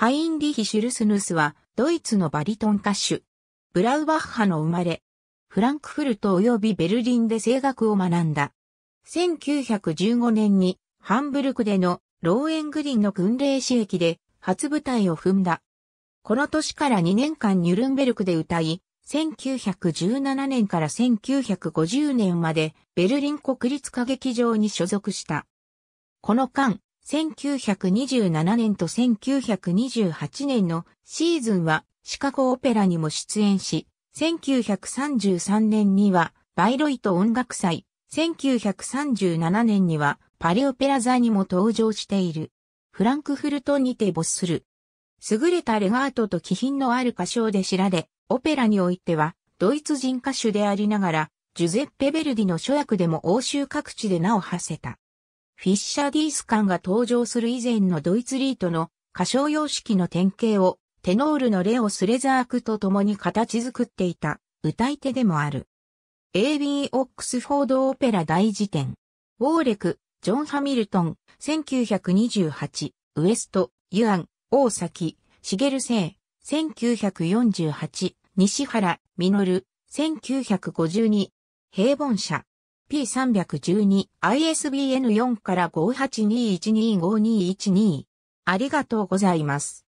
ハインリヒ・シュルスヌスは、ドイツのバリトン歌手。ブラウバッハの生まれ。フランクフルト及びベルリンで声楽を学んだ。1915年に、ハンブルクでのローエングリンの軍令刺激で初舞台を踏んだ。この年から2年間ニュルンベルクで歌い、1917年から1950年までベルリン国立歌劇場に所属した。この間、1927年と1928年のシーズンはシカゴオペラにも出演し、1933年にはバイロイト音楽祭、1937年にはパリオペラ座にも登場している。フランクフルトにて没する。優れたレガートと気品のある歌唱で知られ、オペラにおいてはドイツ人歌手でありながら、ジュゼッペ・ベルディの諸役でも欧州各地で名を馳せた。フィッシャーディース艦が登場する以前のドイツリートの歌唱様式の典型をテノールのレオ・スレザークと共に形作っていた歌い手でもある。AB オックスフォードオペラ大辞典。ウォーレク、ジョン・ハミルトン、1928、ウエスト、ユアン、大崎、シゲルセイ、1948、西原、ミノル、1952、平凡社。P312、ISBN4 から582125212。ありがとうございます。